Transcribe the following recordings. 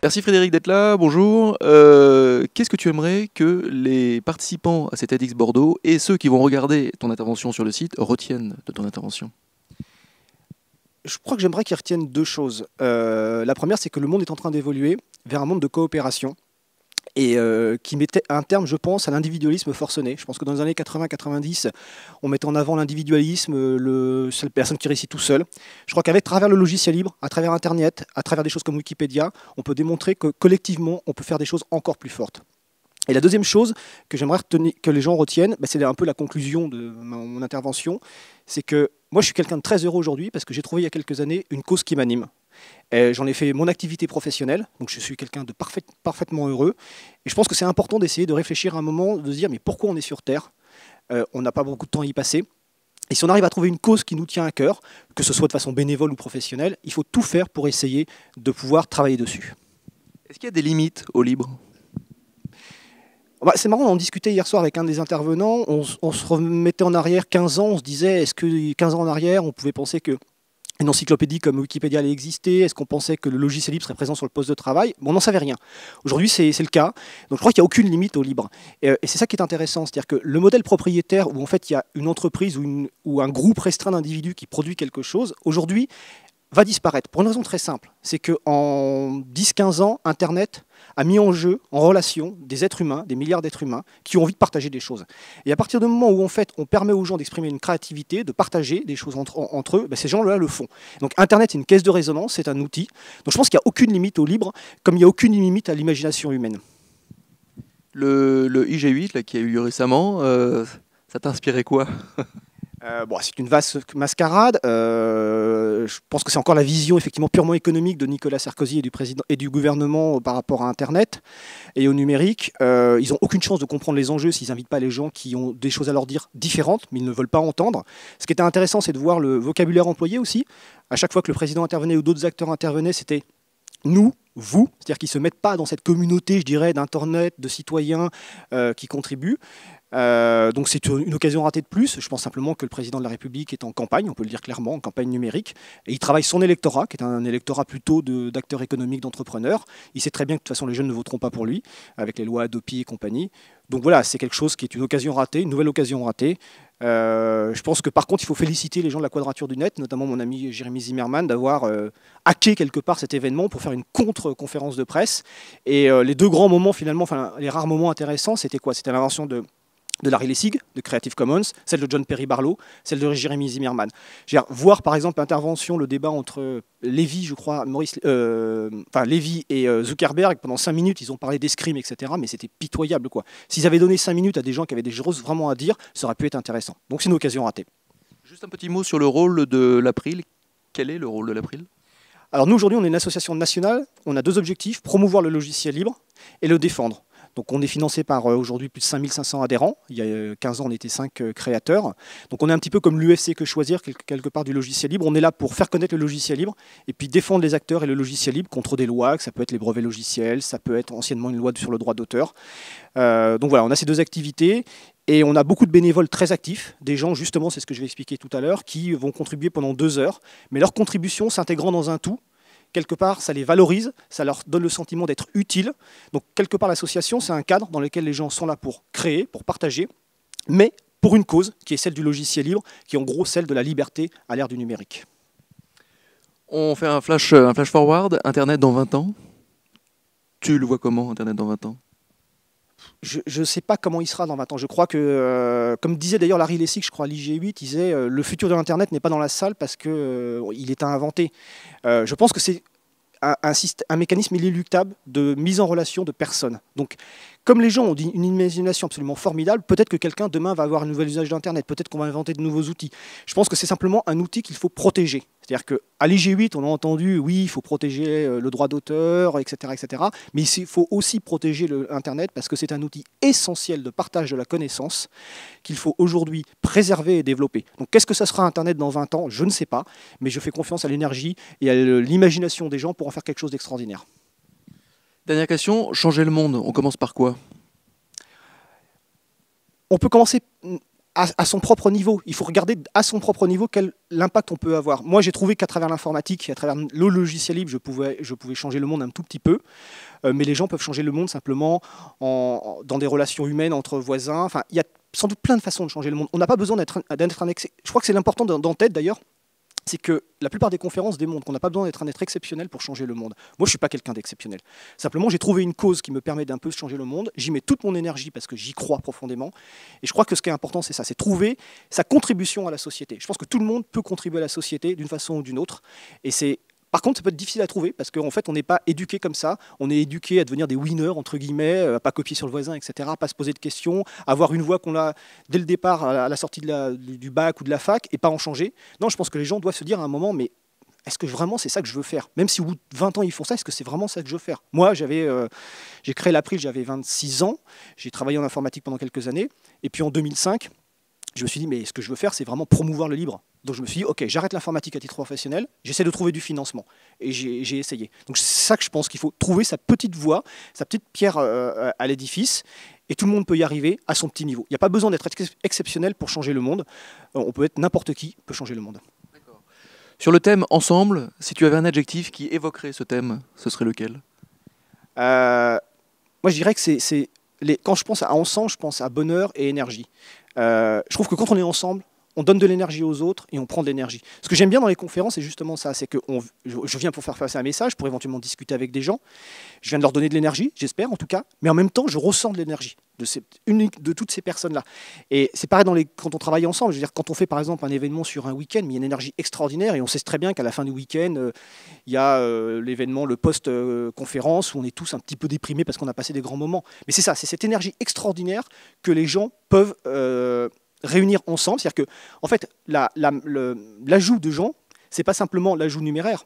Merci Frédéric d'être là, bonjour. Euh, qu'est-ce que tu aimerais que les participants à cet ADX Bordeaux et ceux qui vont regarder ton intervention sur le site retiennent de ton intervention Je crois que j'aimerais qu'ils retiennent deux choses. Euh, la première, c'est que le monde est en train d'évoluer vers un monde de coopération et euh, qui mettait un terme, je pense, à l'individualisme forcené. Je pense que dans les années 80-90, on mettait en avant l'individualisme, euh, le seul personne qui réussit tout seul. Je crois qu'avec travers le logiciel libre, à travers Internet, à travers des choses comme Wikipédia, on peut démontrer que collectivement, on peut faire des choses encore plus fortes. Et la deuxième chose que j'aimerais que les gens retiennent, ben, c'est un peu la conclusion de mon intervention, c'est que moi je suis quelqu'un de très heureux aujourd'hui parce que j'ai trouvé il y a quelques années une cause qui m'anime. Euh, j'en ai fait mon activité professionnelle, donc je suis quelqu'un de parfaitement heureux. Et je pense que c'est important d'essayer de réfléchir un moment, de se dire mais pourquoi on est sur Terre euh, On n'a pas beaucoup de temps à y passer. Et si on arrive à trouver une cause qui nous tient à cœur, que ce soit de façon bénévole ou professionnelle, il faut tout faire pour essayer de pouvoir travailler dessus. Est-ce qu'il y a des limites au libre bah, c'est marrant, on en discutait hier soir avec un des intervenants, on, on se remettait en arrière 15 ans, on se disait, est-ce que 15 ans en arrière, on pouvait penser que une encyclopédie comme Wikipédia allait exister Est-ce qu'on pensait que le logiciel libre serait présent sur le poste de travail bon, On n'en savait rien. Aujourd'hui, c'est le cas. Donc je crois qu'il n'y a aucune limite au libre. Euh, et, c'est ça qui est intéressant. C'est-à-dire que le modèle propriétaire, où en fait il y a une entreprise ou un groupe restreint d'individus qui produit quelque chose, aujourd'hui, va disparaître pour une raison très simple, c'est qu'en 10-15 ans, Internet a mis en jeu, en relation, des êtres humains, des milliards d'êtres humains qui ont envie de partager des choses. Et à partir du moment où en fait on permet aux gens d'exprimer une créativité, de partager des choses entre, eux, ben, ces gens-là le font. Donc Internet est une caisse de résonance, c'est un outil. Donc je pense qu'il n'y a aucune limite au libre, comme il n'y a aucune limite à l'imagination humaine. Le, IG8 là, qui a eu lieu récemment, euh, ça t'a inspiré quoi euh, c'est une vaste mascarade. Euh, je pense que c'est encore la vision effectivement purement économique de Nicolas Sarkozy et du président et du gouvernement euh, par rapport à Internet et au numérique. ils n'ont aucune chance de comprendre les enjeux s'ils n'invitent pas les gens qui ont des choses à leur dire différentes, mais ils ne veulent pas entendre. Ce qui était intéressant, c'est de voir le vocabulaire employé aussi. À chaque fois que le président intervenait ou d'autres acteurs intervenaient, c'était nous, vous, c'est-à-dire qu'ils ne se mettent pas dans cette communauté, je dirais, d'Internet, de citoyens qui contribuent. Euh, donc c'est une occasion ratée de plus. Je pense simplement que le président de la République est en campagne, on peut le dire clairement, en campagne numérique. Et il travaille son électorat, qui est un électorat plutôt d'acteurs économiques, d'entrepreneurs. Il sait très bien que de toute façon les jeunes ne voteront pas pour lui, avec les lois Adopi et compagnie. Donc voilà, c'est quelque chose qui est une occasion ratée, une nouvelle occasion ratée. Euh, je pense que par contre, il faut féliciter les gens de la quadrature du net, notamment mon ami Jérémy Zimmerman, d'avoir euh, hacké quelque part cet événement pour faire une contre-conférence de presse. Et les deux grands moments finalement, enfin les rares moments intéressants, c'était quoi C'était l'invention de de Larry Lessig, de Creative Commons, celle de John Perry Barlow, celle de Jérémy Zimmerman. Voir par exemple l'intervention, le débat entre Lévy, je crois, Maurice, euh, Lévy et euh, Zuckerberg, pendant cinq minutes, ils ont parlé d'escrime, etc. Mais c'était pitoyable quoi. S'ils avaient donné cinq minutes à des gens qui avaient des choses vraiment à dire, ça aurait pu être intéressant. Donc c'est une occasion ratée. Juste un petit mot sur le rôle de l'April. Quel est le rôle de l'April Alors nous aujourd'hui, on est une association nationale. On a deux objectifs, promouvoir le logiciel libre et le défendre. Donc on est financé par euh, aujourd'hui plus de 5500 adhérents. Il y a 15 euh, ans, on était 5 euh, créateurs. Donc on est un petit peu comme l'UFC que choisir, quelque part du logiciel libre. On est là pour faire connaître le logiciel libre et puis défendre les acteurs et le logiciel libre contre des lois, que ça peut être les brevets logiciels, ça peut être anciennement une loi sur le droit d'auteur. donc voilà, on a ces deux activités. Et on a beaucoup de bénévoles très actifs, des gens justement, c'est ce que je vais expliquer tout à l'heure, qui vont contribuer pendant deux heures, mais leur contribution s'intégrant dans un tout, quelque part, ça les valorise, ça leur donne le sentiment d'être utile. Donc, quelque part, l'association, c'est un cadre dans lequel les gens sont là pour créer, pour partager, mais pour une cause, qui est celle du logiciel libre, qui est en gros celle de la liberté à l'ère du numérique. On fait un flash, un flash forward, Internet dans 20 ans. Tu le vois comment, Internet dans 20 ans je ne sais pas comment il sera dans 20 ans. Je crois que, euh, comme disait d'ailleurs Larry Lessig, je crois, l'IG8, il disait euh, le futur de l'Internet n'est pas dans la salle parce qu'il euh, est à inventer. je pense que c'est un, mécanisme inéluctable de mise en relation de personnes. Donc, comme les gens ont une imagination absolument formidable, peut-être que quelqu'un demain va avoir un nouvel usage d'Internet, peut-être qu'on va inventer de nouveaux outils. Je pense que c'est simplement un outil qu'il faut protéger. C'est-à-dire qu'à l'IG8, on a entendu, oui, il faut protéger euh, le droit d'auteur, etc., Mais il faut aussi protéger l'Internet parce que c'est un outil essentiel de partage de la connaissance qu'il faut aujourd'hui préserver et développer. Donc qu'est-ce que ça sera Internet dans 20 ans Je ne sais pas, mais je fais confiance à l'énergie et à l'imagination des gens pour en faire quelque chose d'extraordinaire. Dernière question, changer le monde, on commence par quoi On peut commencer à, son propre niveau. Il faut regarder à son propre niveau quel l'impact on peut avoir. Moi, j'ai trouvé qu'à travers l'informatique, à travers le logiciel libre, je pouvais, je pouvais changer le monde un tout petit peu. Euh, mais les gens peuvent changer le monde simplement dans des relations humaines entre voisins. Enfin, il y a sans doute plein de façons de changer le monde. On n'a pas besoin d'être un excès. Je crois que c'est l'important d'en tête d'ailleurs c'est que la plupart des conférences démontrent qu'on n'a pas besoin d'être un être exceptionnel pour changer le monde. Moi, je ne suis pas quelqu'un d'exceptionnel. Simplement, j'ai trouvé une cause qui me permet d'un peu changer le monde. J'y mets toute mon énergie parce que j'y crois profondément. Et je crois que ce qui est important, c'est ça, c'est trouver sa contribution à la société. Je pense que tout le monde peut contribuer à la société d'une façon ou d'une autre. Et c'est par contre, ça peut être difficile à trouver parce qu'en fait, on n'est pas éduqué comme ça. On est éduqué à devenir des winners, entre guillemets, euh, à pas copier sur le voisin, etc., à pas se poser de questions, à avoir une voix qu'on a dès le départ à la sortie de du bac ou de la fac et pas en changer. Non, je pense que les gens doivent se dire à un moment, mais est-ce que vraiment c'est ça que je veux faire Même si au bout de 20 ans ils font ça, est-ce que c'est vraiment ça que je veux faire Moi, j'avais, euh, j'ai créé l'April, j'avais 26 ans, j'ai travaillé en informatique pendant quelques années, et puis en 2005, je me suis dit, mais ce que je veux faire, c'est vraiment promouvoir le libre. Donc je me suis dit, ok, j'arrête l'informatique à titre professionnel, j'essaie de trouver du financement. Et j'ai essayé. Donc c'est ça que je pense qu'il faut trouver sa petite voie, sa petite pierre euh, à l'édifice. Et tout le monde peut y arriver à son petit niveau. Il n'y a pas besoin d'être exceptionnel pour changer le monde. Euh, on peut être n'importe qui, peut changer le monde. Sur le thème ensemble, si tu avais un adjectif qui évoquerait ce thème, ce serait lequel euh, Moi, je dirais que c'est quand je pense à ensemble, je pense à bonheur et énergie. je trouve que quand on est ensemble, on donne de l'énergie aux autres et on prend de l'énergie. Ce que j'aime bien dans les conférences, c'est justement ça, c'est que je viens pour faire passer un message, pour éventuellement discuter avec des gens. Je viens de leur donner de l'énergie, j'espère en tout cas, mais en même temps, je ressens de l'énergie de, toutes ces personnes-là. Et c'est pareil quand on travaille ensemble. Je dire, quand on fait par exemple un événement sur un week-end, il y a une énergie extraordinaire et on sait très bien qu'à la fin du week-end, euh, il y a euh, l'événement, le post-conférence où on est tous un petit peu déprimés parce qu'on a passé des grands moments. Mais c'est ça, c'est cette énergie extraordinaire que les gens peuvent euh, réunir ensemble. C'est-à-dire que, en fait, l'ajout de gens, c'est pas simplement l'ajout numéraire,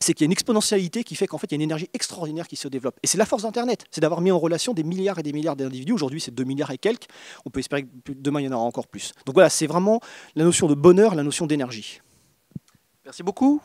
c'est qu'il y a une exponentialité qui fait qu'en fait, il y a une énergie extraordinaire qui se développe. Et c'est la force d'Internet, c'est d'avoir mis en relation des milliards et des milliards d'individus. Aujourd'hui, c'est 2 milliards et quelques. On peut espérer que demain, il y en aura encore plus. Donc voilà, c'est vraiment la notion de bonheur, la notion d'énergie. Merci beaucoup.